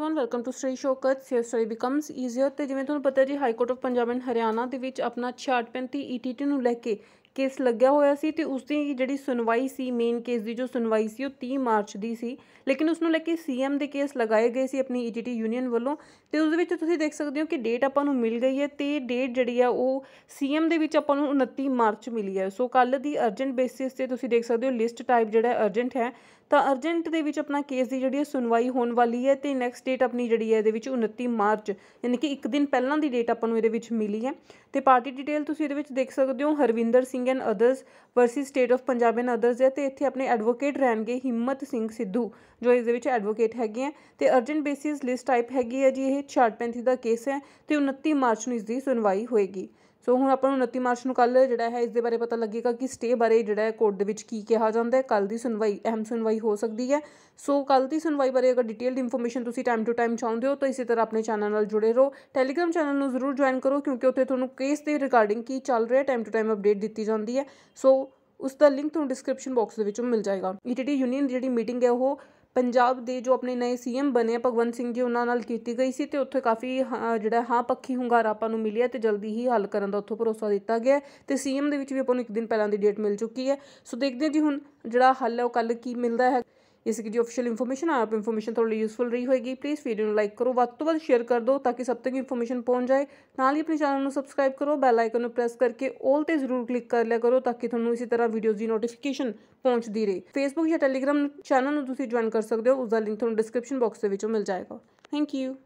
everyone welcome to ਸਟਰੀ ਸ਼ੋਕਤ ਸੇਵ ਸਟਰੀ ਬਿਕਮਸ ਈਜ਼ੀਅਰ ਤੇ ਜਿਵੇਂ ਤੁਹਾਨੂੰ ਪਤਾ ਜੀ high court of Punjab and Haryana ਦੇ ਵਿੱਚ ਆਪਣਾ 635 ETT ਨੂੰ ਲੈ ਕੇ ਕੇਸ ਲੱਗਿਆ ਹੋਇਆ ਸੀ ਤੇ ਉਸ ਦੀ ਜਿਹੜੀ ਸੁਣਵਾਈ ਸੀ ਮੇਨ ਕੇਸ ਦੀ ਜੋ ਸੁਣਵਾਈ ਸੀ ਉਹ 30 ਮਾਰਚ ਦੀ ਸੀ ਲੇਕਿਨ ਉਸ ਨੂੰ ਲੈ ਕੇ ਸੀਐਮ ਦੇ ਕੇਸ ਲਗਾਏ ਗਏ ਸੀ ਆਪਣੀ ਈਜੀਟੀ e ਯੂਨੀਅਨ ਵੱਲੋਂ ਤੇ ਉਸ ਦੇ ਵਿੱਚ ਤੁਸੀਂ ਦੇਖ ਸਕਦੇ ਹੋ ਕਿ ਡੇਟ ਆਪਾਂ ਨੂੰ ਮਿਲ ਗਈ ਹੈ ਤੇ ਡੇਟ ਜਿਹੜੀ ਆ ਉਹ ਸੀਐਮ ਦੇ ਵਿੱਚ ਆਪਾਂ ਨੂੰ 29 ਮਾਰਚ ਮਿਲੀ ਹੈ ਸੋ ਕੱਲ ਦੀ ਅਰਜੈਂਟ ਬੇਸਿਸ ਤੇ ਤੁਸੀਂ ਦੇਖ ਸਕਦੇ ਹੋ ਲਿਸਟ ਟਾਈਪ ਜਿਹੜਾ ਅਰਜੈਂਟ ਹੈ ਤਾਂ ਅਰਜੈਂਟ ਦੇ ਵਿੱਚ ਆਪਣਾ ਕੇਸ ਦੀ ਜਿਹੜੀ ਸੁਣਵਾਈ ਹੋਣ ਵਾਲੀ ਹੈ ਤੇ ਨੈਕਸਟ ਡੇਟ ਆਪਣੀ ਜਿਹੜੀ ਹੈ ਇਹਦੇ ਵਿੱਚ 29 ਮਾਰਚ ਯਾਨੀ ਕਿ ਇੱਕ ਦਿਨ ਪਹਿਲਾਂ ਦੀ ਡੇਟ ਆਪਾਂ ਨੂੰ ਇਹਦੇ ਵਿੱਚ ਮਿਲੀ ਹੈ ਤੇ ਪਾਰਟੀ ਡਿਟੇਲ ਤੁਸੀਂ ਇਹਦੇ ਵਿੱਚ ਦੇਖ ਸਕਦੇ ਹੋ Harvinder Singh Singh and others versus state of Punjab and others ਹੈ ਤੇ ਇੱਥੇ ਆਪਣੇ ਐਡਵੋਕੇਟ ਰਹਿਣਗੇ ਹਿੰਮਤ ਸਿੰਘ ਸਿੱਧੂ ਜੋ ਇਸ ਦੇ ਵਿੱਚ ਐਡਵੋਕੇਟ ਹੈਗੇ ਆ ਤੇ ਅਰਜੈਂਟ ਬੇਸਿਸ ਲਿਸਟ ਟਾਈਪ ਹੈਗੀ ਹੈ ਜੀ ਇਹ 66 ਪੈਂਤੀ ਦਾ ਕੇਸ ਹੈ ਤੇ 29 ਮਾਰਚ ਨੂੰ ਇਸ ਦੀ ਸੁਣਵਾਈ ਹੋਏਗੀ ਸੋ ਹੁਣ ਆਪਾਂ ਨੂੰ 29 ਮਾਰਚ ਨੂੰ ਕੱਲ ਜਿਹੜਾ ਹੈ ਇਸ ਦੇ ਬਾਰੇ ਪਤਾ ਲੱਗੇਗਾ ਕਿ ਸਟੇ ਬਾਰੇ ਜਿਹੜਾ ਹੈ ਕੋਰਟ ਦੇ ਵਿੱਚ ਕੀ ਕਿਹਾ ਜਾਂਦਾ ਹੈ ਕੱਲ ਦੀ ਸੁਣਵਾਈ ਅਹਿਮ ਸੁਣਵਾਈ ਹੋ ਸਕਦੀ ਹੈ ਸੋ ਕੱਲ ਦੀ ਸੁਣਵਾਈ ਬਾਰੇ ਅਗਰ ਡਿਟੇਲਡ ਇਨਫੋਰਮੇਸ਼ਨ ਤੁਸੀਂ ਟਾਈਮ ਟੂ ਟਾਈਮ ਚਾਹੁੰਦੇ ਹੋ ਤਾਂ ਇਸੇ ਤਰ੍ਹਾਂ ਆਪਣੇ ਚੈਨਲ ਨਾਲ ਜੁੜੇ ਰਹੋ ਟੈਲੀਗ੍ਰਾਮ ਚੈਨਲ ਨੂੰ ਜ਼ਰੂਰ ਜੁਆਇਨ ਕਰੋ ਕਿਉਂਕਿ ਉੱਥੇ ਤੁਹਾਨੂੰ ਕੇਸ ਦੇ ਰਿਗਾਰਡਿੰਗ ਕੀ ਚੱਲ ਰਿਹਾ ਟਾਈਮ ਟੂ ਟਾਈਮ ਅਪਡੇਟ ਦਿੱਤੀ ਜਾਂਦੀ ਹੈ ਸੋ ਉਸ ਦਾ ਲਿੰਕ ਤੁਹਾਨੂੰ ਡਿਸਕ੍ਰਿਪਸ਼ਨ ਬਾਕਸ ਦੇ ਵਿੱਚੋਂ ਮਿਲ ਜਾਏਗਾ ਈਟੀਟੀ e ਯੂਨੀਅਨ ਜਿਹੜੀ ਮੀਟਿੰਗ ਹੈ ਉਹ ਪੰਜਾਬ ਦੇ ਜੋ ਆਪਣੇ ਨਵੇਂ ਸੀਐਮ ਬਣੇ ਭਗਵੰਤ ਸਿੰਘ ਜੀ ਉਹਨਾਂ ਨਾਲ ਕੀਤੀ ਗਈ ਸੀ ਤੇ ਉੱਥੇ ਕਾਫੀ ਜਿਹੜਾ ਹਾਂ ਪੱਖੀ ਹੁੰਗਾਰਾ ਆਪਾਂ ਨੂੰ ਮਿਲਿਆ ਤੇ ਜਲਦੀ ਹੀ ਹੱਲ ਕਰਨ ਦਾ ਉੱਥੋਂ ਭਰੋਸਾ ਦਿੱਤਾ ਗਿਆ ਤੇ ਸੀਐਮ ਦੇ ਵਿੱਚ ਵੀ ਆਪਾਂ ਨੂੰ ਇੱਕ ਦਿਨ ਪਹਿਲਾਂ ਦੀ ਡੇਟ ਮਿਲ ਚੁੱਕੀ ਹੈ ਸੋ ਦੇਖਦੇ ਹਾਂ ਜੀ ਹੁਣ ਜਿਹੜਾ ਹੱਲ ਹੈ ਉਹ ਕੱਲ ਕੀ ਮਿਲਦਾ ਹੈ ਇਸ ਕੀ ਜੋ ਅਫੀਸ਼ੀਅਲ ਇਨਫੋਰਮੇਸ਼ਨ ਆਪ ਇਨਫੋਰਮੇਸ਼ਨ ਤੁਹਾਡੇ ਲਈ ਯੂਸਫੁਲ ਰਹੀ ਹੋਏਗੀ ਪਲੀਜ਼ ਵੀਡੀਓ ਨੂੰ ਲਾਈਕ ਕਰੋ ਵੱਧ ਤੋਂ ਵੱਧ ਸ਼ੇਅਰ ਕਰ ਦਿਓ ਤਾਂ ਕਿ ਸਭ ਤੱਕ ਇਨਫੋਰਮੇਸ਼ਨ ਪਹੁੰਚ ਜਾਏ ਨਾਲ ਹੀ ਆਪਣੇ ਚੈਨਲ ਨੂੰ ਸਬਸਕ੍ਰਾਈਬ ਕਰੋ ਬੈਲ ਆਈਕਨ ਨੂੰ ਪ੍ਰੈਸ ਕਰਕੇ 올 ਤੇ ਜ਼ਰੂਰ ਕਲਿੱਕ ਕਰ ਲਿਆ ਕਰੋ ਤਾਂ ਕਿ ਤੁਹਾਨੂੰ ਇਸੇ ਤਰ੍ਹਾਂ ਵੀਡੀਓਜ਼ ਦੀ ਨੋਟੀਫਿਕੇਸ਼ਨ ਪਹੁੰਚਦੀ ਰਹੇ ਫੇਸਬੁੱਕ ਜਾਂ ਟੈਲੀਗ੍ਰਾਮ ਚੈਨਲ ਨੂੰ ਤੁਸੀਂ ਜੁਆਇਨ ਕਰ ਸਕਦੇ ਹੋ ਉਸ ਦਾ ਲਿੰਕ ਤੁਹਾਨੂੰ ਡਿਸਕ੍ਰਿਪਸ਼ਨ ਬਾਕਸ ਦੇ ਵਿੱਚੋਂ ਮਿਲ ਜਾਏਗਾ ਥੈਂਕ ਯੂ